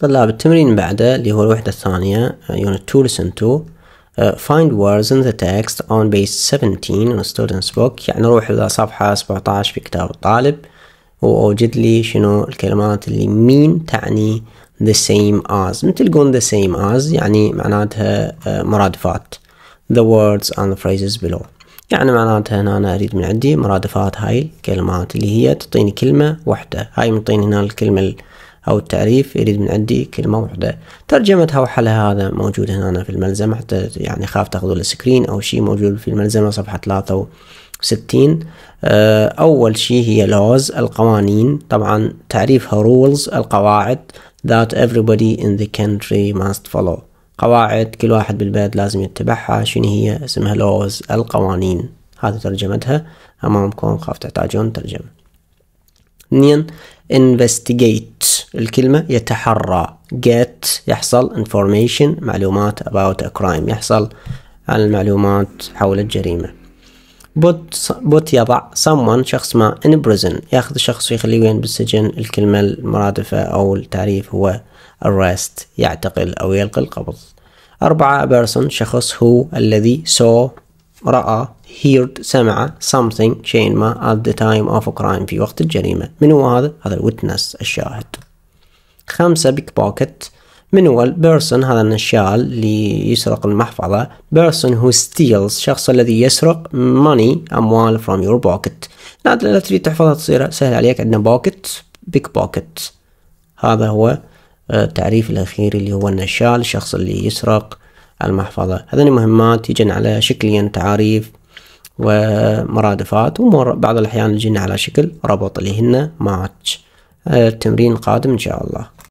طلاب التمرين بعده اللي هو الوحدة الثانية unit 2 lesson 2 find words in the text on page 17 in a student's book يعني روح إلى صفحة 17 في كتاب الطالب وأوجد لي شنو الكلمات اللي مين تعني the same as مثل تلقون the same as يعني معناتها آه، مرادفات the words and the phrases below يعني معناتها هنا أنا أريد من عندي مرادفات هاي الكلمات اللي هي تعطيني كلمة واحدة هاي منطيني هنا الكلمة أو التعريف يريد من عندي كلمة واحدة ترجمتها وحلها هذا موجود هنا في الملزمة حتى يعني خاف تاخذوا السكرين أو شيء موجود في الملزمة صفحة 63 آه، أول شيء هي laws القوانين طبعا تعريفها rules القواعد that everybody in the country must follow قواعد كل واحد بالبلد لازم يتبعها شنو هي اسمها لوز القوانين هذه ترجمتها أمامكم خاف تحتاجون ترجمة اثنين investigate الكلمة يتحرى get يحصل information معلومات about a crime يحصل عن المعلومات حول الجريمة put, put يضع someone شخص ما in prison ياخذ الشخص ويخليه وين بالسجن الكلمة المرادفة أو التعريف هو arrest يعتقل أو يلقي القبض أربعة person شخص هو الذي saw رأى heard سمع something شيء ما at the time of a crime في وقت الجريمة من هو هذا؟ هذا الويتنس الشاهد خمسة بيك بوكيت من هو البيرسون هذا النشال اللي يسرق المحفظة person who steals شخص الذي يسرق money أموال from your pocket لا, لا تريد تحفظها تصير سهل عليك عندنا بوكيت بيك بوكيت هذا هو آه، التعريف الأخير اللي هو النشال الشخص اللي يسرق المحفظة هذه مهمات يجن على شكليا تعاريف ومرادفات وبعض الأحيان يجينا على شكل ربط اللي هن ماتش آه، التمرين قادم إن شاء الله